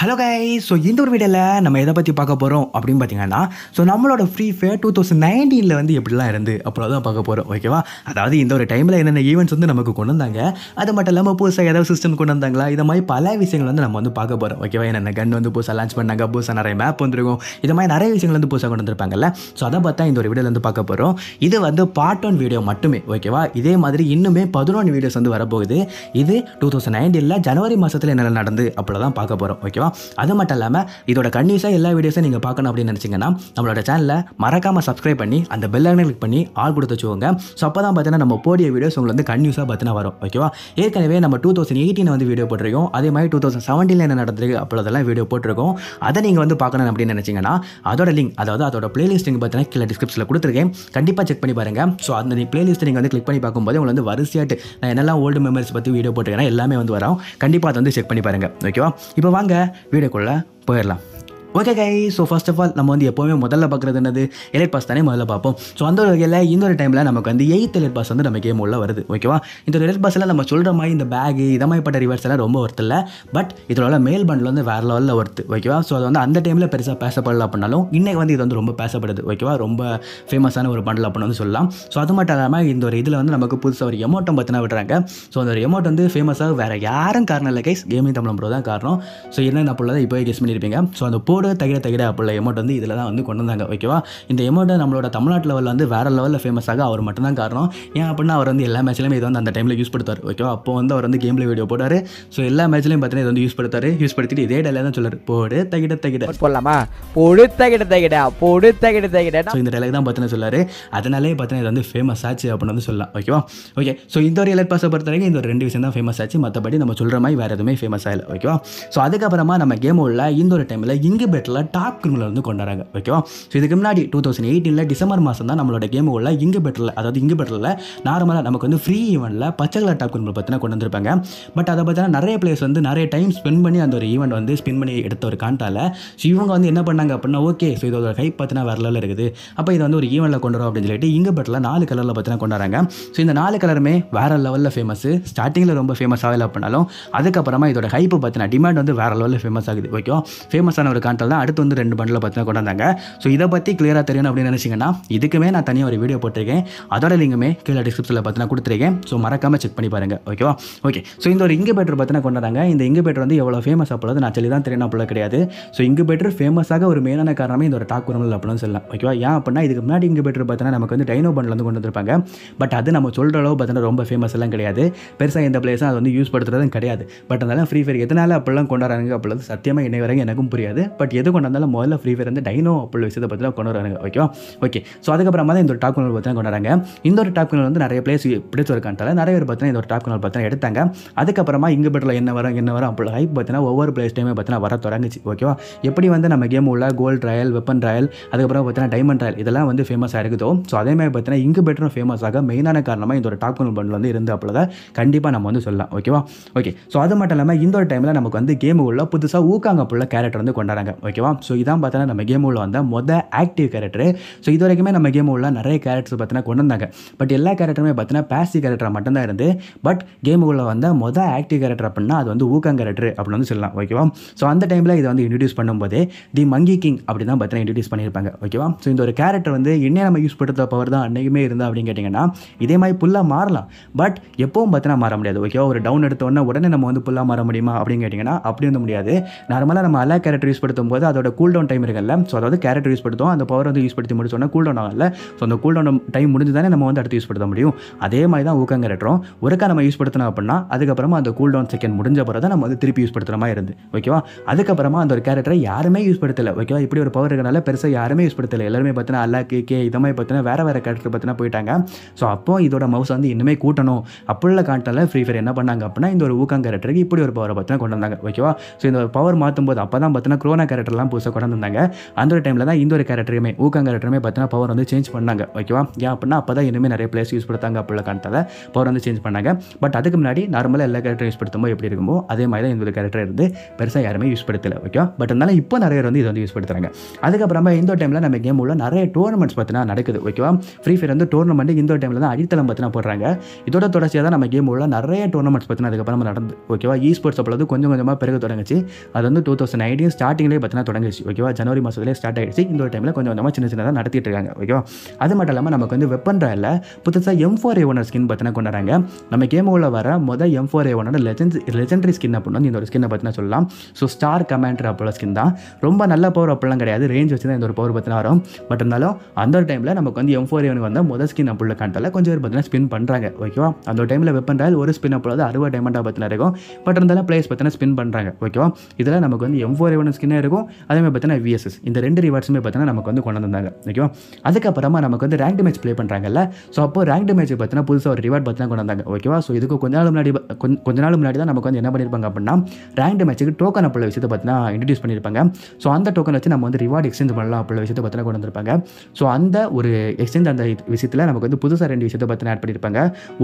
Hello guy so இந்த ஒரு வீடியோவில் நம்ம எதை பற்றி பார்க்க போகிறோம் அப்படின்னு பார்த்தீங்கன்னா ஸோ நம்மளோட ஃப்ரீ ஃபேர் டூ தௌசண்ட் நைன்டீனில் வந்து எப்படிலாம் இருந்து அப்புறம் தான் பார்க்க போகிறோம் ஓகேவா அதாவது இந்த ஒரு டைமில் என்னென்ன ஈவெண்ட்ஸ் வந்து நமக்கு கொண்டு வந்தாங்க அது மட்டும் இல்லாமல் புதுசாக ஏதாவது சிஸ்டம் கொண்டு வந்தாங்களா இது மாதிரி பல விஷயங்கள் வந்து நம்ம வந்து பார்க்க போகிறோம் ஓகேவா என்னென்ன கன் வந்து புதுசாக லான்ச் பண்ணாங்க புதுசாக நிறைய மேப் வந்துருக்கும் இது மாதிரி நிறைய விஷயங்கள் வந்து புதுசாக கொண்டு வந்திருப்பாங்கல்ல ஸோ அதை பார்த்தா இந்த ஒரு வீடியோவில் வந்து பார்க்க போகிறோம் இது வந்து பார்ட் ஒன் வீடியோ மட்டுமே ஓகேவா இதே மாதிரி இன்னுமே பதினொன்று வீடியோஸ் வந்து வரப்போகுது இது டூ தௌசண்ட் நைன்டீனில் ஜனவரி மாதத்தில் என்னென்ன நடந்து அப்போ தான் பார்க்க போகிறோம் ஓகேவா தான் அது மட்டும் இல்லாமல் இதோட கண்டிஷாக எல்லா வீடியோஸும் நீங்கள் பார்க்கணும் அப்படின்னு நினச்சிங்கன்னா நம்மளோட சேனலில் மறக்காமல் சப்ஸ்கிரைப் பண்ணி அந்த பெல்லாகனே கிளிக் பண்ணி ஆள் கொடுத்து வச்சுக்கோங்க ஸோ அப்போ தான் பார்த்தீங்கன்னா நம்ம போடிய வீடியோஸ் உங்களுக்கு வந்து கன்யூஸாக பார்த்தினா வரும் ஓகேவா ஏற்கனவே நம்ம டூ தௌசண்ட் எயிட்டீன் வந்து வீடியோ போட்டிருக்கோம் அதே மாதிரி டூ தௌசண்ட் செவன்டீனில் என்ன நடந்திருக்கு அப்பளோதெல்லாம் வீடியோ போட்டிருக்கோம் அதை நீங்கள் வந்து பார்க்கணும் அப்படின்னு நினச்சிங்கன்னா அதோட லிங்க் அதாவது அதோட பிளேலிஸ்ட் நீங்கள் பார்த்தீங்கன்னா கீழே டிஸ்கிரிப்ஷனில் கொடுத்துருக்கேன் கண்டிப்பாக செக் பண்ணி பாருங்கள் ஸோ அந்த பிளேலிஸ்ட்டை நீங்கள் வந்து கிளிக் பண்ணி பார்க்கும்போது உங்களுக்கு வந்து வரிசையாட்டு நான் என்னெல்லாம் ஓல்டு மெமரிஸ் பற்றி வீடியோ போட்டுக்கிறேன் எல்லாமே வந்து வரும் கண்டிப்பாக அதை வந்து செக் பண்ணி பாருங்கள் ஓகேவா இப்போ வாங்க வீடியோக்குள்ளே போயிடலாம் okay guys so first of all நம்ம வந்து எப்போவுமே முதல்ல பார்க்குறது என்னது எலைட் பாஸ் தானே முதல்ல பார்ப்போம் ஸோ அந்த ஒரு வகையில் இன்னொரு டைமில் நமக்கு வந்து எயித் எலைட் பாஸ் வந்து நம்ம கேம் உள்ள வருது ஓகேவா இந்த எலைட் பாஸில் நம்ம சொல்கிற மாதிரி இந்த பேகு இதை மாதிரிப்பட்ட ரிவர்ஸ் எல்லாம் ரொம்ப ஒர்த்து இல்லை பட் இதோட மேல் பண்டில் வந்து வேறு லெவலில் ஒர்த்து ஓகேவா ஸோ அது வந்து அந்த டைமில் பெருசாக பேசப்படல அப்படின்னாலும் இன்றைக்கி வந்து இது வந்து ரொம்ப பேசப்படுது ஓகேவா ரொம்ப ஃபேமஸான ஒரு பண்டில் அப்படின்னு வந்து சொல்லலாம் ஸோ அது மட்டும் இல்லாமல் இந்த ஒரு இதில் வந்து நமக்கு புதுசாக ஒரு எமௌண்ட்டை பற்றினா விடுறாங்க ஸோ அந்த ஒரு எமௌண்ட் வந்து ஃபேமஸாக வேறு யாரும் காரணம் இல்லை கைஸ் கேமிங் தமிழம் தான் காரணம் ஸோ என்ன தான் இப்போ கெஸ் பண்ணியிருப்பீங்க ஸோ அந்த போ கோடு தகிட தகிட அப்படி எமௌண்ட் வந்து இதில் தான் வந்து கொண்டு வந்தாங்க ஓகேவா இந்த எமௌண்ட்டை நம்மளோட தமிழ்நாட்டு லெவலில் வந்து வேறு லெவலில் ஃபேமஸாக அவர் மட்டும்தான் காரணம் ஏன் அப்படின்னா அவர் வந்து எல்லா மேட்ச்லேயுமே இது வந்து அந்த டைமில் யூஸ் படுத்தார் ஓகேவா அப்போ வந்து அவர் வந்து கேம்ல வீடியோ போட்டார் ஸோ எல்லா மேட்ச்லேயும் பார்த்தீங்கன்னா இது வந்து யூஸ் படுத்தார் யூஸ் படுத்திட்டு இதே டைலாக தான் சொல்லுவார் போடு தகிட தகிட போடலாமா போடு தகிட தகிட போடு தகிட தகிட ஸோ இந்த டைலாக் தான் பார்த்தீங்கன்னா சொல்லார் அதனாலே பார்த்தீங்கன்னா இது வந்து ஃபேமஸ் ஆச்சு அப்படின்னு வந்து சொல்லலாம் ஓகேவா ஓகே ஸோ இந்த ஒரு எலட் பாஸை பொறுத்த வரைக்கும் இந்த ஒரு ரெண்டு விஷயம் தான் ஃபேமஸ் ஆச்சு மற்றபடி நம்ம சொல்கிற மாதிரி வேறு எதுவுமே ஃபேமஸ் ஆகலை ஓகேவா ஸோ அதுக்கப்புறமா நம்ம கேம் உள்ள இந்த ஒரு டைமில் இங்கே பெட்டில் டாப் கிரிமினல் வந்து கொண்டாடுறாங்க ஓகேவா ஸோ இதுக்கு முன்னாடி டூ தௌசண்ட் எயிட்டீனில் டிசம்பர் மாதம் தான் நம்மளோட கேம் உள்ள இங்கு அதாவது இங்கு நார்மலாக நமக்கு வந்து ஃப்ரீ ஈவெண்ட்டில் பச்சை கலர் டாப் கிரிமினல் பற்றின கொண்டு வந்திருப்பாங்க பட் அதை பார்த்தீங்கன்னா நிறைய பிளேஸ் வந்து நிறைய டைம் ஸ்பெண்ட் பண்ணி அந்த ஒரு ஈவெண்ட் வந்து ஸ்பெண்ட் பண்ணி எடுத்த ஒரு காண்டால் ஸோ இவங்க வந்து என்ன பண்ணாங்க அப்படின்னா ஓகே ஸோ இதோட கை பார்த்தீங்கன்னா வரலாறு இருக்குது அப்போ இதை வந்து ஒரு ஈவெண்ட்டில் கொண்டு வரும் அப்படின்னு சொல்லிட்டு இங்கே நாலு கலரில் பார்த்தீங்கன்னா கொண்டாடுறாங்க ஸோ இந்த நாலு கலருமே வேறு லெவலில் ஃபேமஸ் ஸ்டார்டிங்கில் ரொம்ப ஃபேமஸ் ஆகலை அப்படின்னாலும் அதுக்கப்புறமா இதோட ஹைப்பை பார்த்தீங்கன்னா டிமாண்ட் வந்து வேறு லெவலில் ஃபேமஸ் ஆகுது ஓகேவா ஃபேமஸான ஒரு கான்டெக்ட் பண்டில் தான் அடுத்து வந்து ரெண்டு பண்டில் பார்த்து தான் கொண்டாந்தாங்க ஸோ இதை பற்றி கிளியராக தெரியும் அப்படின்னு நினச்சிங்கன்னா இதுக்குமே நான் தனியாக ஒரு வீடியோ போட்டிருக்கேன் அதோட லிங்குமே கீழே டிஸ்கிரிப்ஷனில் பார்த்து கொடுத்துருக்கேன் ஸோ மறக்காமல் செக் பண்ணி பாருங்கள் ஓகேவா ஓகே ஸோ இந்த ஒரு இங்கு பேட்டர் நான் கொண்டாந்தாங்க இந்த பேட்டர் வந்து எவ்வளோ ஃபேமஸ் அப்பொழுது நான் சொல்லி தான் தெரியணும் அப்படிலாம் கிடையாது ஸோ இங்கு பேட்டர் ஃபேமஸாக ஒரு மெயினான காரணமே இந்த ஒரு டாக் ரூமில் அப்படின்னு சொல்லலாம் ஓகேவா ஏன் அப்படின்னா இதுக்கு முன்னாடி பேட்டர் பார்த்தீங்கன்னா நமக்கு வந்து டைனோ பண்டில் வந்து கொண்டு வந்திருப்பாங்க பட் அது நம்ம சொல்கிற அளவு பார்த்தீங்கன்னா ரொம்ப ஃபேமஸ் எல்லாம் கிடையாது பெருசாக இந்த பிளேஸாக அது வந்து யூஸ் படுத்துறதும் கிடையாது பட் அதெல்லாம் ஃப்ரீ ஃபயர் எதனால் அப்படிலாம் கொண்டாடுறாங்க அப்படிலாம் சத்தியமாக இணைய வரைக்கும் எனக்கும் புரியாது பட் பட் எது கொண்டு வந்தாலும் முதல்ல ஃபயர் வந்து டைனோ அப்படி விஷயத்தை பற்றி கொண்டு வராங்க ஓகேவா ஓகே ஸோ அதுக்கப்புறமா தான் இந்த ஒரு டாப் கனல் பற்றி கொண்டாடுறாங்க இந்த ஒரு டாப் கனல் வந்து நிறைய பிளேஸ் பிடிச்சிருக்கான்ட்டால நிறைய பேர் பார்த்தீங்கன்னா இந்த ஒரு டாப் கனல் பார்த்தீங்கன்னா எடுத்தாங்க அதுக்கப்புறமா இங்கே பட்டில் என்ன வரும் என்ன வரும் அப்படி ஹைப் பார்த்தீங்கன்னா ஒவ்வொரு பிளேஸ் டைமே பார்த்தீங்கன்னா வர தொடங்குச்சு ஓகேவா எப்படி வந்து நம்ம கேம் உள்ள கோல்டு ட்ரையல் வெப்பன் ட்ரையல் அதுக்கப்புறம் பார்த்தீங்கன்னா டைமண்ட் ராயல் இதெல்லாம் வந்து ஃபேமஸாக இருக்குதோ ஸோ அதே மாதிரி பார்த்தீங்கன்னா இங்கு பெட்டரும் ஃபேமஸ் ஆக மெயினான காரணமாக இந்த ஒரு டாப் கனல் வந்து இருந்து அப்படி தான் கண்டிப்பாக நம்ம வந்து சொல்லலாம் ஓகேவா ஓகே ஸோ அது மட்டும் இல்லாமல் இந்த ஒரு டைமில் நமக்கு வந்து கேம் உள்ள புதுசாக ஊக்காங்க புள்ள கேரக்டர் வந்து கொண்டாடுறாங்க ஓகேவா ஸோ இதான் பார்த்தோன்னா நம்ம கேம் உள்ள வந்த மொதல் ஆக்டிவ் கேரக்டர் ஸோ இது வரைக்குமே நம்ம கேம் உள்ள நிறைய கேரக்டர்ஸ் பார்த்தீங்கன்னா கொண்டு வந்தாங்க பட் எல்லா கேரக்டருமே பார்த்தீங்கன்னா பேசி கேரக்டராக மட்டும்தான் இருந்து பட் கேம் உள்ள வந்த மொதல் ஆக்டிவ் கேரக்டர் அப்படின்னா அது வந்து ஊக்கம் கேரக்டர் அப்படின்னு வந்து சொல்லலாம் ஓகேவா ஸோ அந்த டைமில் இதை வந்து இன்ட்ரடியூஸ் பண்ணும்போது தி மங்கி கிங் அப்படி தான் பார்த்தீங்கன்னா இன்ட்ரடியூஸ் பண்ணியிருப்பாங்க ஓகேவா ஸோ இந்த ஒரு கேரக்டர் வந்து என்ன நம்ம யூஸ் பண்ணுற பவர் தான் அன்றைக்குமே இருந்தா அப்படின்னு கேட்டிங்கன்னா இதே மாதிரி புல்லாக மாறலாம் பட் எப்பவும் பார்த்தீங்கன்னா மாற முடியாது ஓகேவா ஒரு டவுன் எடுத்தோடனே உடனே நம்ம வந்து புல்லாக மாற முடியுமா அப்படின்னு கேட்டிங்கன்னா அப்படி வந்து முடியாது நார்மலாக நம்ம எல்லா கேரக்டர் யூஸ் படுத்தும் பண்ணும்போது அதோட கூல் டவுன் டைம் இருக்குல்ல ஸோ அதாவது கேரட் யூஸ் படுத்துவோம் அந்த பவர் வந்து யூஸ் படுத்தி முடிச்சோன்னா கூல் டவுன் ஆகல ஸோ அந்த கூல் டவுன் டைம் முடிஞ்சு தானே நம்ம வந்து அடுத்து யூஸ் படுத்த முடியும் அதே மாதிரி தான் ஊக்கங்கரட்டுறோம் ஒருக்கா நம்ம யூஸ் படுத்தினோம் அப்படின்னா அதுக்கப்புறமா அந்த கூல் டவுன் செகண்ட் முடிஞ்ச பிறகு தான் நம்ம வந்து திருப்பி யூஸ் படுத்துகிற மாதிரி இருந்து ஓகேவா அதுக்கப்புறமா அந்த ஒரு கேரக்டரை யாருமே யூஸ் படுத்தலை ஓகேவா இப்படி ஒரு பவர் இருக்கனால பெருசாக யாருமே யூஸ் படுத்தலை எல்லாருமே பார்த்தீங்கன்னா அல்லா கே கே இதை மாதிரி பார்த்தீங்கன்னா வேறு வேறு கேரக்டர் பார்த்தீங்கன்னா போயிட்டாங்க ஸோ அப்போ இதோட மவுஸ் வந்து இன்னுமே கூட்டணும் அப்படிள்ள காட்டில் ஃப்ரீ ஃபயர் என்ன பண்ணாங்க அப்படின்னா இந்த ஒரு ஊக்கம் கேரக்டருக்கு இப்படி ஒரு பவரை பார்த்தீங்கன்னா கொண்டு வந்தாங்க ஓகேவா ஸோ இந்த பவர் மாற்றும் போது அப்போ தான் பார்த்தீங்கன்னா க்ரோனா கேரக்டர்லாம் புதுசாக கொண்டு வந்தாங்க அந்த ஒரு டைமில் தான் இந்த ஒரு கேரக்டருமே ஊக்கா கேரக்டருமே பார்த்தீங்கன்னா பவர் வந்து சேஞ்ச் பண்ணாங்க ஓகேவா ஏன் அப்படின்னா அப்போ தான் இனிமேல் நிறைய பிளேஸ் யூஸ் படுத்தாங்க அப்படிலாம் காரணத்தால் பவர் வந்து சேஞ்ச் பண்ணாங்க பட் அதுக்கு முன்னாடி நார்மலாக எல்லா கேரக்டரும் யூஸ் படுத்தும்போது எப்படி இருக்குமோ அதே மாதிரி தான் இந்த ஒரு கேரக்டர் இருந்து பெருசாக யாருமே யூஸ் படுத்தலை ஓகேவா பட் இருந்தாலும் இப்போ நிறைய வந்து இது வந்து யூஸ் படுத்துறாங்க அதுக்கப்புறமா இந்த டைமில் நம்ம கேம் உள்ள நிறைய டோர்னமெண்ட்ஸ் பார்த்தீங்கன்னா நடக்குது ஓகேவா ஃப்ரீ ஃபயர் வந்து டோர்னமெண்ட் இந்த டைமில் தான் அடித்தளம் பார்த்தீங்கன்னா போடுறாங்க இதோட தொடர்ச்சியாக தான் நம்ம கேம் உள்ள நிறைய டோர்னமெண்ட்ஸ் பார்த்தீங்கன்னா அதுக்கப்புறம் நடந்து ஓகேவா இ ஸ்போர்ட்ஸ் அப்பளது கொஞ்சம் கொஞ்சமாக பிறகு தொடங்குச்சு அது வந்து டூ தௌசண்ட் நைன்டீன் ஸ்டார்டிங்லேயே பார்த்தீங்கன்னா தொடங்கிடுச்சு ஓகேவா ஜனவரி மாதத்துலேயே ஸ்டார்ட் ஆகிடுச்சு இந்த ஒரு டைமில் கொஞ்சம் கொஞ்சமாக சின்ன சின்னதாக நடத்திட்டு இருக்காங்க ஓகேவா அது மட்டும் இல்லாமல் நமக்கு வந்து வெப்பன் ட்ராயில் புதுசாக M four A one skin பார்த்தீங்கன்னா கொண்டாடுறாங்க நம்ம உள்ள வர மொதல் எம் ஃபோர் ஏ ஒன்னோட லெஜெண்ட் லெஜெண்டரி ஸ்கின் அப்படின்னு இந்த ஒரு ஸ்கின் பார்த்தீங்கன்னா சொல்லலாம் ஸோ ஸ்டார் கமாண்டர் அப்போல ஸ்கின் தான் ரொம்ப நல்ல பவர் அப்படிலாம் கிடையாது ரேஞ்ச் வச்சு தான் இந்த ஒரு பவர் பார்த்தீங்கன்னா வரும் பட் இருந்தாலும் அந்த ஒரு டைமில் நமக்கு வந்து எம் ஃபோர் ஏவன் வந்து முதல் ஸ்கின் அப்போல காண்டால கொஞ்சம் பேர் பார்த்தீங்கன்னா ஸ்பின் பண்ணுறாங்க ஓகேவா அந்த ஒரு டைமில் வெப்பன் ட்ராயில் ஒரு ஸ்பின் அப்போலாவது அறுபது டைமண்டாக பார்த்தீங்கன்னா இருக்கும் பட் இருந்தாலும் பிளேஸ் பார்த்தீங்கன்னா ஸ்பின் பண்ணுறாங்க ஓகேவா இதில் நமக்கு வந்து எம் ஃபோர் ஏ ஸ்கின்னே இருக்கும் இருக்கும் அதேமாதிரி பார்த்தீங்கன்னா விஎஸ்எஸ் இந்த ரெண்டு ரிவார்ட்ஸுமே பார்த்தீங்கன்னா நமக்கு வந்து கொண்டு வந்தாங்க ஓகேவா அதுக்கப்புறமா நமக்கு வந்து ரேங்க் மேட்ச் ப்ளே பண்ணுறாங்கல்ல ஸோ அப்போ ரேங்க் மேட்ச் பார்த்தீங்கன்னா புதுசாக ஒரு ரிவார்ட் தான் கொண்டு வந்தாங்க ஓகேவா ஸோ இதுக்கு கொஞ்ச நாள் முன்னாடி கொஞ்ச நாள் முன்னாடி தான் நமக்கு வந்து என்ன பண்ணியிருப்பாங்க அப்படின்னா ரேங்க் மேட்ச்சுக்கு டோக்கன் அப்படிள்ள விஷயத்தை பார்த்தீங்கன்னா இன்ட்ரடியூஸ் பண்ணியிருப்பாங்க ஸோ அந்த டோக்கன் வச்சு நம்ம வந்து ரிவார்ட் எக்ஸ்சேஞ்ச் பண்ணலாம் அப்படின்ற விஷயத்தை பார்த்தீங்கன்னா கொண்டு வந்திருப்பாங்க ஸோ அந்த ஒரு எக்ஸ்சேஞ்ச் அந்த விஷயத்தில் நமக்கு வந்து புதுசாக ரெண்டு விஷயத்தை பார்த்தீங்கன்னா ஆட் பண்ணியிருப்பாங்க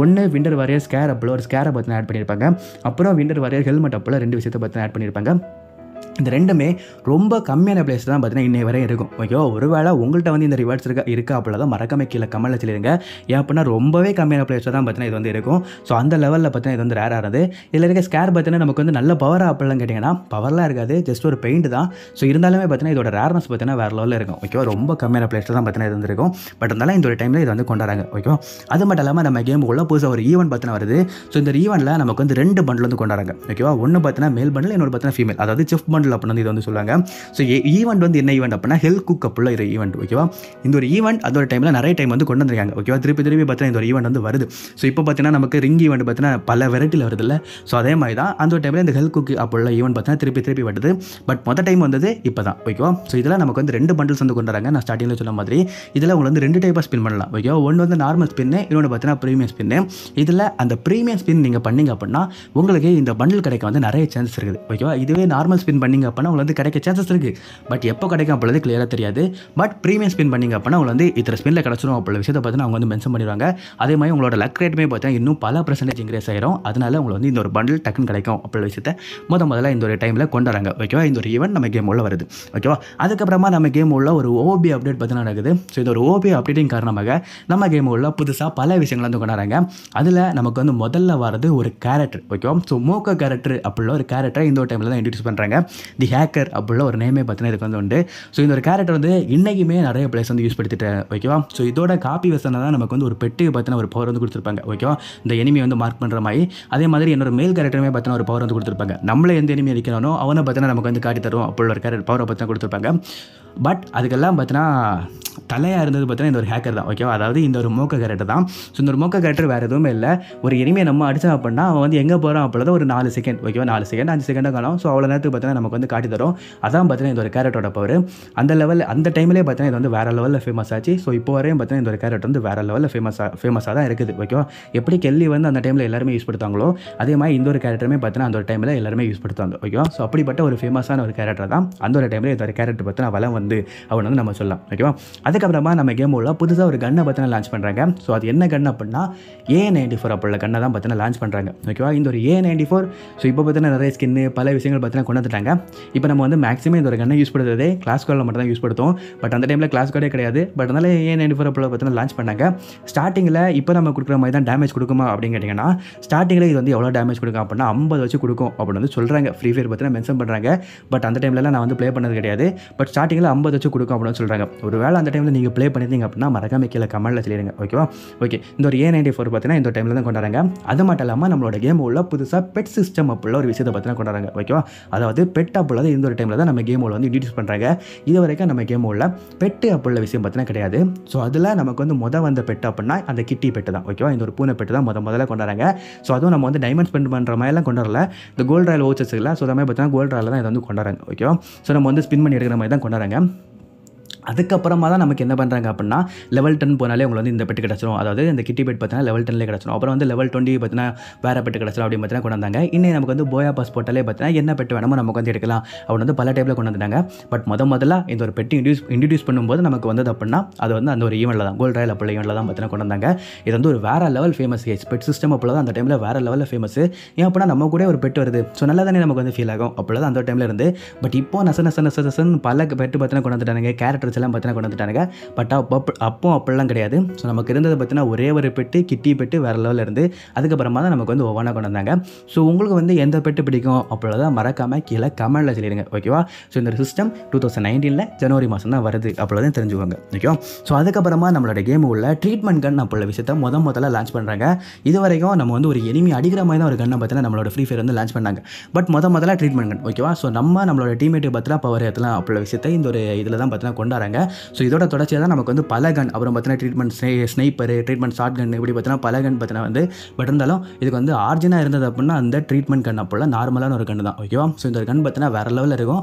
ஒன்று விண்டர் வரையர் ஸ்கேர் அப்போ ஒரு ஸ்கேரை பார்த்தீங்கன்னா ஆட் பண்ணியிருப்பாங்க அப்புறம் விண்டர் வாரியர் ஹெல்மெட் அப்போலாம் ரெண்டு விஷயத்தை பார்த்தீங்கன்னா ஆட் பண்ணியிருப்பாங்க இந்த ரெண்டுமே ரொம்ப கம்மியான பிளேஸ் தான் பார்த்தீங்கன்னா இன்னை வரையும் இருக்கும் ஓகே ஒருவேளை உங்கள்கிட்ட வந்து இந்த ரிவார்ட்ஸ் இருக்கா இருக்கா அப்படிலாம் தான் மறக்காம கீழே கமெண்ட்டில் சொல்லிடுங்க ஏன் அப்படின்னா ரொம்பவே கம்மியான பிளேஸ் தான் பார்த்தீங்கன்னா இது வந்து இருக்கும் ஸோ அந்த லெவலில் பார்த்தீங்கன்னா இது வந்து ரேராக இருந்தது இதில் இருக்க ஸ்கேர் பார்த்தீங்கன்னா நமக்கு வந்து நல்ல பவராக அப்படிலாம் கேட்டிங்கன்னா பவர்லாம் இருக்காது ஜஸ்ட் ஒரு பெயிண்ட் தான் ஸோ இருந்தாலுமே பார்த்தீங்கன்னா இதோட ரேர்னஸ் பார்த்தீங்கன்னா வேறு லெவலில் இருக்கும் ஓகேவா ரொம்ப கம்மியான பிளேஸில் தான் பார்த்தீங்கன்னா இது வந்து இருக்கும் பட் இருந்தாலும் இந்த ஒரு டைமில் இது e e வந்து கொண்டாடுறாங்க ஓகேவா அது மட்டும் இல்லாமல் நம்ம கேம் உள்ள புதுசாக ஒரு ஈவெண்ட் பார்த்தீங்கன்னா வருது ஸோ இந்த ஈவெண்ட்டில் நமக்கு வந்து ரெண்டு பண்டில் வந்து கொண்டாடுறாங்க ஓகேவா ஒன்று பார்த்தீங்கன்னா மேல் பண்டில் இன்னொரு பார்த்தீங்கன்னா ஃபீமேல் அதாவது செஃப் பண்டில் ஈவெண்ட்டில் அப்படின்னு வந்து இதை வந்து சொல்லுவாங்க ஸோ ஈவெண்ட் வந்து என்ன ஈவெண்ட் அப்படின்னா ஹெல்த் குக் அப்புள்ள இருக்கிற ஈவெண்ட் ஓகேவா இந்த ஒரு ஈவெண்ட் அதோட டைமில் நிறைய டைம் வந்து கொண்டு வந்திருக்காங்க ஓகேவா திருப்பி திருப்பி பார்த்தீங்கன்னா இந்த ஒரு ஈவெண்ட் வந்து வருது ஸோ இப்போ பார்த்தீங்கன்னா நமக்கு ரிங் ஈவெண்ட் பார்த்தீங்கன்னா பல வெரைட்டியில் வருது இல்லை ஸோ அதே மாதிரி தான் அந்த டைமில் இந்த ஹெல்த் குக் அப்படிள்ள ஈவெண்ட் பார்த்தீங்கன்னா திருப்பி திருப்பி வருது பட் மொதல் டைம் வந்தது இப்போ தான் ஓகேவா ஸோ இதெல்லாம் நமக்கு வந்து ரெண்டு பண்டில்ஸ் வந்து கொண்டு வராங்க நான் ஸ்டார்டிங்கில் சொன்ன மாதிரி இதில் உங்களுக்கு வந்து ரெண்டு டைப்பாக ஸ்பின் பண்ணலாம் ஓகேவா ஒன்று வந்து நார்மல் ஸ்பின்னு இன்னொன்று பார்த்தீங்கன்னா ப்ரீமியம் ஸ்பின்னு இதில் அந்த ப்ரீமியம் ஸ்பின் நீங்கள் பண்ணிங்க அப்படின்னா உங்களுக்கு இந்த பண்டில் கிடைக்க வந்து நிறைய சான்ஸ் இருக்குது ஓகேவா இதுவே நார்மல் ஸ்பின் பண்ணி பண்ணிங்க அப்படின்னா உங்களுக்கு வந்து கிடைக்க சான்சஸ் இருக்குது பட் எப்போ கிடைக்கும் அப்படிது கிளியராக தெரியாது பட் ப்ரீமியம் ஸ்பின் பண்ணிங்க அப்படின்னா உங்களுக்கு வந்து இத்தனை ஸ்பின்ல கிடச்சிரும் அப்படி விஷயத்தை பார்த்தீங்கன்னா அவங்க வந்து மென்ஷன் பண்ணிடுவாங்க அதே மாதிரி உங்களோட லக் ரேட்டுமே பார்த்தீங்கன்னா இன்னும் பல பர்சன்டேஜ் இன்க்ரீஸ் ஆயிரும் அதனால உங்களுக்கு வந்து இந்த ஒரு பண்டில் டக்குன்னு கிடைக்கும் அப்படி விஷயத்த முத முதல்ல இந்த ஒரு டைமில் கொண்டாடுறாங்க ஓகேவா இந்த ஒரு ஈவெண்ட் நம்ம கேம் உள்ள வருது ஓகேவா அதுக்கப்புறமா நம்ம கேம் உள்ள ஒரு ஓபி அப்டேட் பார்த்தீங்கன்னா நடக்குது ஸோ இந்த ஒரு ஓபி அப்டேட்டிங் காரணமாக நம்ம கேம் உள்ள புதுசாக பல விஷயங்கள் வந்து கொண்டாடுறாங்க அதில் நமக்கு வந்து முதல்ல வரது ஒரு கேரக்டர் ஓகேவா ஸோ மூக்க கேரக்டர் அப்படிள்ள ஒரு கேரக்டரை இந்த ஒரு டைமில் தான் இன்ட்ரடியூஸ் பண்ணுறாங்க தி ஹேக்கர் அப்படிலாம் ஒரு நேமே பார்த்தீங்கன்னா இதுக்கு வந்து உண்டு ஸோ இந்த ஒரு கேரக்டர் வந்து இன்றைக்குமே நிறைய பிளேஸ் வந்து யூஸ் படுத்திட்டேன் ஓகேவா ஸோ இதோட காப்பி வசனம் தான் நமக்கு வந்து ஒரு பெட்டு பார்த்தீங்கன்னா ஒரு பவர் வந்து கொடுத்துருப்பாங்க ஓகேவா இந்த எனிமி வந்து மார்க் பண்ணுற மாதிரி அதே மாதிரி என்னோட மேல் கேரக்டருமே பார்த்தீங்கன்னா ஒரு பவர் வந்து கொடுத்துருப்பாங்க நம்மளை எந்த எனிமி அடிக்கிறானோ அவனை பார்த்தீங்கன்னா நமக்கு வந்து காட்டி தருவோம் அப்படி ஒரு கேரக்டர் பவரை பார்த்தீங்கன்னா கொடுத்துருப்பாங்க பட் அதுக்கெல்லாம் பார்த்தீங்கன்னா தலையாக இருந்தது பார்த்தீங்கன்னா இந்த ஒரு ஹேக்கர் தான் ஓகேவா அதாவது இந்த ஒரு மோக்க கேரக்டர் தான் ஸோ இந்த ஒரு மோக்க கேரக்டர் வேறு எதுவுமே இல்லை ஒரு இனிமே நம்ம அடித்தா அப்படின்னா அவன் வந்து எங்கே போகிறான் அப்படின்றத ஒரு நாலு செகண்ட் ஓகேவா நாலு செகண்ட் அஞ்சு செகண்டாக காணும் ஸோ அவ்வளோ நேரத்துக்கு பார்த்தீங்கன்னா நமக்கு வந்து காட்டி தரும் அதான் பார்த்தீங்கன்னா இந்த ஒரு கேரக்டரோட பவர் அந்த லெவல் அந்த டைம்லேயே பார்த்தீங்கன்னா இது வந்து வேறு லெவலில் ஃபேமஸ் ஆச்சு ஸோ இப்போ வரையும் பார்த்தீங்கன்னா இந்த ஒரு கேரக்டர் வந்து வேறு லெவலில் ஃபேமஸாக ஃபேமஸாக தான் இருக்குது ஓகேவா எப்படி கெல்லி வந்து அந்த டைமில் எல்லாருமே யூஸ் பண்ணுவாங்களோ அதே மாதிரி இந்த ஒரு கேரக்டருமே பார்த்தீங்கன்னா அந்த ஒரு டைமில் எல்லாருமே யூஸ் பண்ணுவாங்க ஓகேவா ஸோ அப்படிப்பட்ட ஒரு ஃபேமஸான ஒரு கேரக்டர் தான் அந்த ஒரு டைமில் இந்த ஒரு கேரக்டர் பார்த்தீங்கன்னா வளம் வந்து வந்து அவன் வந்து நம்ம சொல்லலாம் ஓகேவா அதுக்கப்புறமா நம்ம கேம் உள்ள புதுசாக ஒரு கண்ணை பற்றின லான்ச் பண்ணுறாங்க ஸோ அது என்ன கன் அப்படின்னா ஏ நைன்டி ஃபோர் அப்போ கண்ணை தான் பார்த்தீங்கன்னா லான்ச் பண்ணுறாங்க ஓகேவா இந்த ஒரு ஏ நைன்டி ஃபோர் ஸோ இப்போ பார்த்தீங்கன்னா நிறைய ஸ்கின்னு பல விஷயங்கள் பார்த்தீங்கன்னா கொண்டு வந்துட்டாங்க இப்போ நம்ம வந்து மேக்ஸிமம் இந்த ஒரு கண்ணை யூஸ் பண்ணுறதே கிளாஸ் கோடில் மட்டும் தான் யூஸ் படுத்தும் பட் அந்த டைமில் கிளாஸ் கோடே கிடையாது பட் அதனால் ஏ நைன்டி ஃபோர் அப்போ பார்த்தீங்கன்னா லான்ச் பண்ணாங்க ஸ்டார்டிங்கில் இப்போ நம்ம கொடுக்குற மாதிரி தான் டேமேஜ் கொடுக்குமா அப்படின்னு கேட்டிங்கன்னா ஸ்டார்டிங்கில் இது வந்து எவ்வளோ டேமேஜ் கொடுக்கும் அப்படின்னா ஐம்பது வச்சு கொடுக்கும் அப்படின்னு வந்து சொல்கிறாங்க ஃப்ரீ ஃபயர் பார்த்தீங்கன்னா மென்ஷன் பண்ணுறாங்க பட் அந்த டைம்லலாம் நான் வந்து ப்ளே பண்ணது கிடையாது பட் ஸ்டார்டிங்கில் ஐம்பது வச்சு கொடுக்கும் அப்படின்னு சொல்கிறாங்க ஒரு வேளை அந்த டைமில் நீங்கள் ப்ளே பண்ணியிருந்தீங்க அப்படின்னா மறக்காம கீழே கமெண்ட்டில் சொல்லிடுங்க ஓகேவா ஓகே இந்த ஒரு ஏ நைன்டி ஃபோர் பார்த்தீங்கன்னா இந்த டைமில் தான் கொண்டாடுறாங்க அது மட்டும் இல்லாமல் நம்மளோட கேம் உள்ள புதுசாக பெட் சிஸ்டம் அப்படிள்ள ஒரு விஷயத்தை பார்த்தீங்கன்னா கொண்டாடுறாங்க ஓகேவா அதாவது பெட் அப்படிள்ளது இந்த ஒரு டைமில் தான் நம்ம கேம் உள்ள வந்து இன்ட்ரடியூஸ் பண்ணுறாங்க இது வரைக்கும் நம்ம கேம் உள்ள பெட்டு அப்படிள்ள விஷயம் பார்த்தீங்கன்னா கிடையாது ஸோ அதில் நமக்கு வந்து மொதல் வந்த பெட் அப்படின்னா அந்த கிட்டி பெட்டு தான் ஓகேவா இந்த ஒரு பூனை பெட்டு தான் முத முதல்ல கொண்டாடுறாங்க ஸோ அதுவும் நம்ம வந்து டைமண்ட் ஸ்பெண்ட் பண்ணுற மாதிரிலாம் கொண்டாடல இந்த கோல்ட் ராயல் ஓச்சஸ்ல ஸோ அதை மாதிரி பார்த்தீங்கன்னா கோல்ட் ராயில் தான் இதை வந்து கொண்டாடுறாங்க ஓகேவா ஸோ நம்ம வந்து ஸ்பின் பண்ணி எடுக்கிற மாதிரி தான் கொண்டாடுறாங்க welcome. அதுக்கப்புறமா தான் நமக்கு என்ன பண்ணுறாங்க அப்படின்னா லெவல் டென் போனாலே உங்களுக்கு வந்து இந்த பெட்டு கிடச்சிரும் அதாவது இந்த கிட்டி பெட் பார்த்தீங்கன்னா லெவல் டென்லேயே கிடச்சிரும் அப்புறம் வந்து லெவல் டுவெண்ட்டி பார்த்தீங்கன்னா வேறு பெட்டு கிடச்சிரும் அப்படின்னு பார்த்தீங்கன்னா கொண்டு வந்தாங்க இன்னும் நமக்கு வந்து போயா பாஸ் போட்டாலே பார்த்தீங்கன்னா என்ன பெட்டு வேணுமோ நமக்கு வந்து எடுக்கலாம் அவன் வந்து பல டைப்பில் கொண்டு வந்துட்டாங்க பட் முத முதல்ல இந்த ஒரு பெட்டு இன்டியூஸ் இன்ட்ரடியூஸ் பண்ணும்போது நமக்கு வந்தது அப்படின்னா அது வந்து அந்த ஒரு ஈவெண்ட்டில் தான் கோல்ட் ராயல் அப்போ ஈவெண்ட்டில் தான் பார்த்தீங்கன்னா கொண்டு வந்தாங்க இது வந்து ஒரு வேறு லெவல் ஃபேமஸ் பெட் சிஸ்டம் அப்போ தான் அந்த டைமில் வேறு லெவலில் ஃபேமஸ் ஏன் அப்படின்னா நம்ம கூட ஒரு பெட்டு வருது ஸோ நல்லா தானே நமக்கு வந்து ஃபீல் ஆகும் அப்போ தான் அந்த டைமில் இருந்து பட் இப்போ நச நச நச நசன் பல பெட்டு பார்த்தீங்கன்னா கொண்டு வந்துட்டாங்க கேரக்டர் வெஜிடபிள்ஸ் எல்லாம் பார்த்தீங்கன்னா கொண்டு வந்துட்டானுங்க பட் அப்போ அப்போ அப்படிலாம் கிடையாது ஸோ நமக்கு இருந்தது பார்த்தீங்கன்னா ஒரே ஒரு பெட்டு கிட்டி பெட்டு வேறு லெவலில் இருந்து அதுக்கப்புறமா தான் நமக்கு வந்து ஒவ்வொன்றா கொண்டு வந்தாங்க ஸோ உங்களுக்கு வந்து எந்த பெட்டு பிடிக்கும் அப்படிதான் மறக்காமல் கீழே கமெண்டில் சொல்லிடுங்க ஓகேவா ஸோ இந்த சிஸ்டம் டூ தௌசண்ட் நைன்டீனில் ஜனவரி மாதம் தான் வருது அப்படிலாம் தெரிஞ்சுக்கோங்க ஓகேவா ஸோ அதுக்கப்புறமா நம்மளோட கேம் உள்ள ட்ரீட்மெண்ட் கன் அப்படின்ற விஷயத்த முத முதல்ல லான்ச் பண்ணுறாங்க இது வரைக்கும் நம்ம வந்து ஒரு எளிமை அடிக்கிற மாதிரி தான் ஒரு கண்ணை பார்த்தீங்கன்னா நம்மளோட ஃப்ரீ ஃபயர் வந்து லான்ச் பண்ணாங்க பட் முத முதல்ல ட்ரீட்மெண்ட் கன் ஓகேவா ஸோ நம்ம நம்மளோட டீமேட்டு பார்த்தா பவர் ஏற்றலாம் அப்படின்ற விஷயத்தை இந்த ஒரு இதில் தான் பார்த்தீங்கன்னா கொண்டாடுறாங்க போகிறாங்க ஸோ இதோட தொடர்ச்சியாக தான் நமக்கு வந்து பல கன் அப்புறம் பார்த்தீங்கன்னா ட்ரீட்மெண்ட் ஸ்னே ஸ்னைப்பர் ட்ரீட்மெண்ட் ஷார்ட் கன் இப்படி பார்த்தீங்கன்னா பலகன் பார்த்தீங்கன்னா வந்து பட் இருந்தாலும் இதுக்கு வந்து ஆர்ஜினாக இருந்தது அப்படின்னா அந்த ட்ரீட்மெண்ட் கன் அப்போல்லாம் நார்மலான ஒரு கன் தான் ஓகேவா ஸோ இந்த கன் பார்த்தீங்கன்னா வேறு லெவலில் இருக்கும்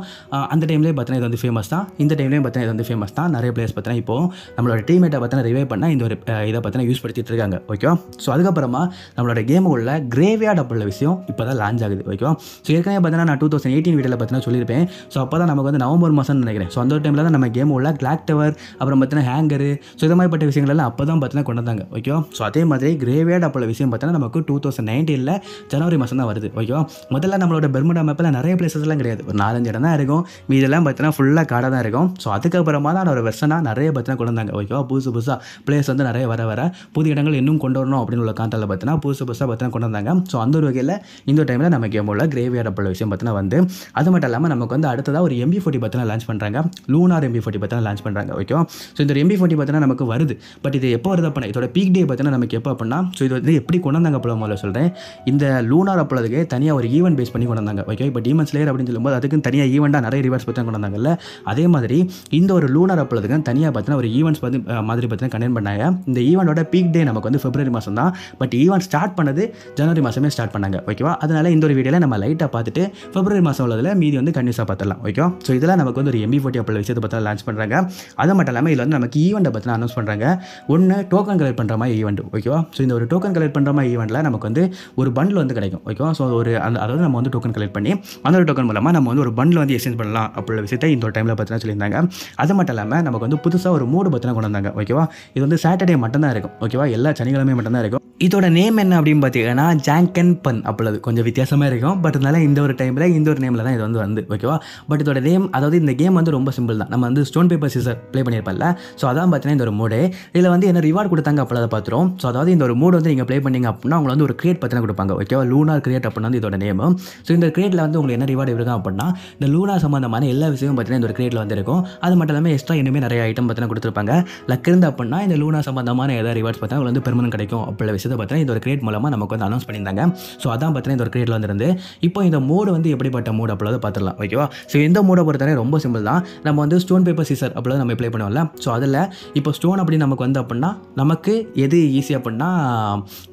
அந்த டைம்லேயே பார்த்தீங்கன்னா இது வந்து ஃபேமஸ் தான் இந்த டைம்லேயும் பார்த்தீங்கன்னா இது வந்து ஃபேமஸ் தான் நிறைய பிளேஸ் பார்த்தீங்கன்னா இப்போ நம்மளோட டீம்மேட்டை பார்த்தீங்கன்னா ரிவைவ் பண்ணால் இந்த ஒரு இதை பார்த்தீங்கன்னா யூஸ் படுத்திட்டு இருக்காங்க ஓகேவா ஸோ அதுக்கப்புறமா நம்மளோட கேம் உள்ள கிரேவியார்ட் அப்படிள்ள விஷயம் இப்போ தான் லான்ச் ஆகுது ஓகேவா ஸோ ஏற்கனவே பார்த்தீங்கன்னா நான் டூ தௌசண்ட் எயிட்டீன் வீடியோவில் பார்த்தீங்கன்னா சொல்லியிருப்பேன் ஸோ அப்போ தான் நமக்கு வந்து நவம்பர் மாதம்னு நினைக்கிறேன் ஸோ அந்த டைமில் தான் நம்ம கேம் உள்ள பார்த்தீங்கன்னா கிளாக் டவர் அப்புறம் பார்த்தீங்கன்னா ஹேங்கரு ஸோ இது மாதிரிப்பட்ட விஷயங்கள்லாம் அப்போ தான் பார்த்தீங்கன்னா கொண்டு வந்தாங்க ஓகே ஸோ அதே மாதிரி கிரேவியார்டு அப்போ விஷயம் பார்த்தீங்கன்னா நமக்கு டூ தௌசண்ட் நைன்டீனில் ஜனவரி மாதம் தான் வருது ஓகே முதல்ல நம்மளோட பெர்முடா மேப்பில் நிறைய பிளேசஸ்லாம் கிடையாது ஒரு நாலஞ்சு இடம் தான் இருக்கும் இதெல்லாம் பார்த்தீங்கன்னா ஃபுல்லாக காடாக தான் இருக்கும் ஸோ அதுக்கப்புறமா தான் ஒரு வெர்ஷனாக நிறைய பார்த்தீங்கன்னா கொண்டு வந்தாங்க ஓகேவா புதுசு புதுசாக பிளேஸ் வந்து நிறைய வர வர புது இடங்கள் இன்னும் கொண்டு வரணும் அப்படின்னு உள்ள காலத்தில் பார்த்தீங்கன்னா புதுசு புதுசாக பார்த்தீங்கன்னா கொண்டு வந்தாங்க ஸோ அந்த ஒரு வகையில் இந்த டைமில் நம்ம கேம் உள்ள கிரேவியார்ட் அப்போல விஷயம் பார்த்தீங்கன்னா வந்து அது மட்டும் இல்லாமல் நமக்கு வந்து அடுத்ததாக ஒரு எம்பி ஃபோர்ட்டி பார்த்தீங்கன்னா லான்ச் பண்ணுறாங்க லூனார் எம்பி ஃபோர்ட்டி பார்த்தீங்கன்னா லான்ச் பண்ணுறாங்க ஓகேவா ஸோ இந்த எம்பி ஃபோர்ட்டி பார்த்தீங்கன்னா நமக்கு வருது பட் இது எப்போ வருது அப்படின்னா இதோட பீக் டே பார்த்தீங்கன்னா நமக்கு எப்போ அப்படின்னா ஸோ இது வந்து எப்படி கொண்டாந்தாங்க வந்தாங்க அப்பளோ முதல்ல சொல்கிறேன் இந்த லூனார் அப்பளதுக்கு தனியாக ஒரு ஈவெண்ட் பேஸ் பண்ணி கொண்டாந்தாங்க ஓகே இப்போ டீமன் ஸ்லேயர் அப்படின்னு சொல்லும்போது அதுக்கு தனியாக ஈவெண்ட்டாக நிறைய ரிவர்ஸ் பற்றி கொண்டு அதே மாதிரி இந்த ஒரு லூனார் அப்பளதுக்கு தனியாக பார்த்தீங்கன்னா ஒரு ஈவெண்ட்ஸ் வந்து மாதிரி பார்த்தீங்கன்னா கண்டெக்ட் பண்ணாங்க இந்த ஈவெண்ட்டோட பீக் டே நமக்கு வந்து பிப்ரவரி மாதம் தான் பட் ஈவெண்ட் ஸ்டார்ட் பண்ணது ஜனவரி மாதமே ஸ்டார்ட் பண்ணாங்க ஓகேவா அதனால் இந்த ஒரு வீடியோவில் நம்ம லைட்டாக பார்த்துட்டு பிப்ரவரி மாதம் உள்ளதில் மீதி வந்து கண்டிப்பாக பார்த்துடலாம் ஓகேவா ஸோ இதெல்லாம் நமக்கு வந்து ஒரு எம்பி ஃபோர்ட்டி அப்பள விஷயத்தை பார்த்தா லான்ச் பண்ணுறாங்க பண்ணுறாங்க அது மட்டும் இல்லாமல் இதில் வந்து நமக்கு ஈவெண்ட்டை பற்றி அனௌன்ஸ் பண்ணுறாங்க ஒன்று டோக்கன் கலெக்ட் பண்ணுற மாதிரி ஈவெண்ட் ஓகேவா ஸோ இந்த ஒரு டோக்கன் கலெக்ட் பண்ணுற மாதிரி ஈவெண்ட்டில் நமக்கு வந்து ஒரு பண்டில் வந்து கிடைக்கும் ஓகேவா ஸோ ஒரு அந்த அதாவது நம்ம வந்து டோக்கன் கலெக்ட் பண்ணி அந்த ஒரு டோக்கன் மூலமாக நம்ம வந்து ஒரு பண்டில் வந்து எக்ஸ்சேஞ்ச் பண்ணலாம் அப்படின்ற விஷயத்தை இந்த ஒரு டைமில் பற்றினா சொல்லியிருந்தாங்க அது மட்டும் இல்லாமல் நமக்கு வந்து புதுசாக ஒரு மூடு பற்றினா கொண்டு வந்தாங்க ஓகேவா இது வந்து சாட்டர்டே மட்டும்தான் இருக்கும் ஓகேவா எல்லா சனிக்கிழமையும் மட்டும்தான் இருக்கும் இதோட நேம் என்ன அப்படின்னு பார்த்தீங்கன்னா ஜாங்கன் பன் அப்படிது கொஞ்சம் வித்தியாசமாக இருக்கும் பட் அதனால இந்த ஒரு டைமில் இந்த ஒரு நேமில் தான் இது வந்து வந்து ஓகேவா பட் இதோட நேம் அதாவது இந்த கேம் வந்து ரொம்ப சிம்பிள் தான் நம்ம வந்து ஸ்டோன் பேப்பர் சீசர் ப்ளே பண்ணியிருப்பல ஸோ அதான் பார்த்தீங்கன்னா இந்த ஒரு மூடு இதில் வந்து என்ன ரிவார்டு கொடுத்தாங்க அப்போ அதை பார்த்துரும் ஸோ அதாவது இந்த ஒரு மூடு வந்து நீங்கள் ப்ளே பண்ணிங்க அப்படின்னா அவங்க வந்து ஒரு கிரியேட் பற்றின கொடுப்பாங்க ஓகேவா லூனார் கிரியேட் அப்படின்னா வந்து இதோட நேமு ஸோ இந்த கிரியேட்டில் வந்து உங்களுக்கு என்ன ரிவார்டு இருக்கும் அப்படின்னா இந்த லூனா சம்மந்தமான எல்லா விஷயமும் பார்த்தீங்கன்னா இந்த ஒரு கிரியேட்டில் வந்து இருக்கும் அது மட்டும் இல்லாமல் எக்ஸ்ட்ரா இனிமேல் நிறைய ஐட்டம் பார்த்தீங்கன்னா கொடுத்துருப்பாங்க லக் இருந்து அப்படின்னா இந்த லூனா சம்மந்தமான ஏதாவது ரிவார்ட்ஸ் பார்த்தா உங்களுக்கு வந்து பெருமன் கிடைக்கும் அப்படின்ற விஷயத்தை பார்த்தீங்கன்னா இந்த ஒரு கிரியேட் மூலமாக நமக்கு வந்து அனௌன்ஸ் பண்ணியிருந்தாங்க ஸோ அதான் பார்த்தீங்கன்னா இந்த ஒரு கிரியேட்டில் வந்துருந்து இப்போ இந்த மூடு வந்து எப்படிப்பட்ட மூடு அப்படிலாம் பார்த்துடலாம் ஓகேவா ஸோ இந்த மூடை பொறுத்தவரை ரொம்ப சிம்பிள் தான் நம்ம வந்து ஸ்டோன் பேப்பர் சீசர் ரேசர் அப்படிலாம் நம்ம ப்ளே பண்ணுவோம்ல ஸோ அதில் இப்போ ஸ்டோன் அப்படின்னு நமக்கு வந்து அப்படின்னா நமக்கு எது ஈஸி அப்படின்னா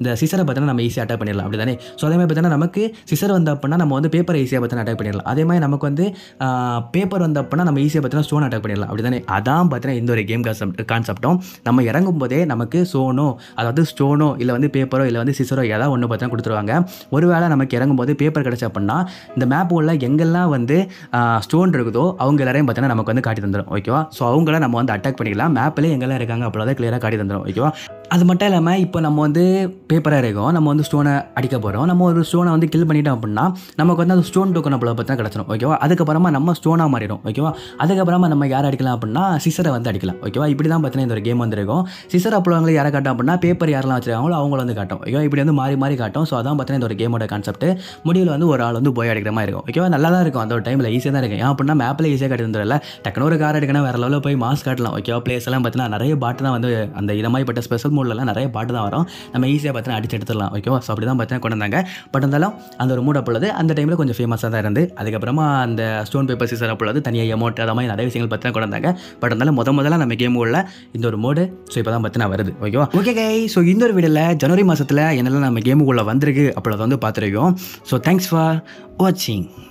இந்த சிசரை பார்த்தோன்னா நம்ம ஈஸியாக அட்டாக் பண்ணிடலாம் அப்படி தானே ஸோ அதே மாதிரி பார்த்தோன்னா நமக்கு சிசர் வந்து அப்படின்னா நம்ம வந்து பேப்பரை ஈஸியாக பார்த்தோன்னா அட்டாக் பண்ணிடலாம் அதே மாதிரி நமக்கு வந்து பேப்பர் வந்து அப்படின்னா நம்ம ஈஸியாக பார்த்தீங்கன்னா ஸ்டோன் அட்டாக் பண்ணிடலாம் அப்படி தானே அதான் பார்த்தீங்கன்னா இந்த ஒரு கேம் கான்செப்ட் கான்செப்டும் நம்ம இறங்கும் போதே நமக்கு ஸ்டோனோ அதாவது ஸ்டோனோ இல்லை வந்து பேப்பரோ இல்லை வந்து சிசரோ ஏதாவது ஒன்று பார்த்தா கொடுத்துருவாங்க ஒருவேளை நமக்கு இறங்கும் போது பேப்பர் கிடச்ச அப்படின்னா இந்த மேப் உள்ள எங்கெல்லாம் வந்து ஸ்டோன் இருக்குதோ அவங்க எல்லாரையும் பார்த்தீங்கன்னா நமக்கு வந்து காட்டி தந்துடும் ஓகேவா ஓகேவா ஸோ அவங்கள நம்ம வந்து அட்டாக் பண்ணிக்கலாம் மேப்பில் எங்கெல்லாம் இருக்காங்க அப்படிலாம் கிளியராக காட்டி தந்துடும் ஓகேவா அது மட்டும் இல்லாமல் இப்போ நம்ம வந்து பேப்பராக இருக்கோம் நம்ம வந்து ஸ்டோனை அடிக்க போகிறோம் நம்ம ஒரு ஸ்டோனை வந்து கில் பண்ணிட்டோம் அப்படின்னா நமக்கு வந்து அந்த ஸ்டோன் டோக்கன் அப்பளை பற்றி தான் கிடச்சிடும் ஓகேவா அதுக்கப்புறமா நம்ம ஸ்டோனாக மாறிடும் ஓகேவா அதுக்கப்புறமா நம்ம யாரை அடிக்கலாம் அப்படின்னா சிசரை வந்து அடிக்கலாம் ஓகேவா இப்படி தான் பார்த்தீங்கன்னா இந்த ஒரு கேம் வந்துருக்கும் சிசர் அப்பளங்களை யாரை காட்டும் அப்படின்னா பேப்பர் யாரெல்லாம் வச்சிருக்காங்களோ அவங்கள வந்து காட்டும் ஓகேவா இப்படி வந்து மாறி மாறி காட்டும் ஸோ அதான் பார்த்தீங்கன்னா இந்த ஒரு கேமோட கான்செப்ட் முடிவில் வந்து ஒரு ஆள் வந்து போய் அடிக்கிற மாதிரி இருக்கும் ஓகேவா நல்லா தான் இருக்கும் அந்த ஒரு டைமில் ஈஸியாக தான் இருக்கும் ஏன் அப்படின்னா மேப்பில் ஈஸியாக காட்டி தந்துடல டக்குனு ஒரு கார் எடுக்கணும் வேறு லெவலில் போய் மாஸ்க் காட்டலாம் ஓகேவா பிளேஸ் எல்லாம் பார்த்தீங்கன்னா நிறைய பாட்டு தான் வந்து அந்த இதை மாதிரிப்பட்ட ஸ்பெஷல் மூடலாம் நிறைய பாட்டு தான் வரும் நம்ம ஈஸியாக பார்த்தா அடிச்சு எடுத்துடலாம் ஓகே ஸோ அப்படி தான் பார்த்தீங்கன்னா கொண்டு பட் இருந்தாலும் அந்த ஒரு மூட் அப்பொழுது அந்த டைமில் கொஞ்சம் ஃபேமஸாக தான் இருந்து அதுக்கப்புறமா அந்த ஸ்டோன் பேப்பர் சீசர் அப்பொழுது தனியாக எமௌண்ட் அதை மாதிரி நிறைய விஷயங்கள் பார்த்தீங்கன்னா கொண்டு பட் இருந்தாலும் முத முதல்ல நம்ம கேம் உள்ள இந்த ஒரு மோடு ஸோ இப்போ தான் பார்த்தீங்கன்னா வருது ஓகேவா ஓகே கை ஸோ இந்த ஒரு வீடியோவில் ஜனவரி மாதத்தில் என்னெல்லாம் நம்ம கேமுக்குள்ளே வந்திருக்கு அப்படி வந்து பார்த்துருக்கோம் ஸோ தேங்க்ஸ் ஃபார் வாட்சிங்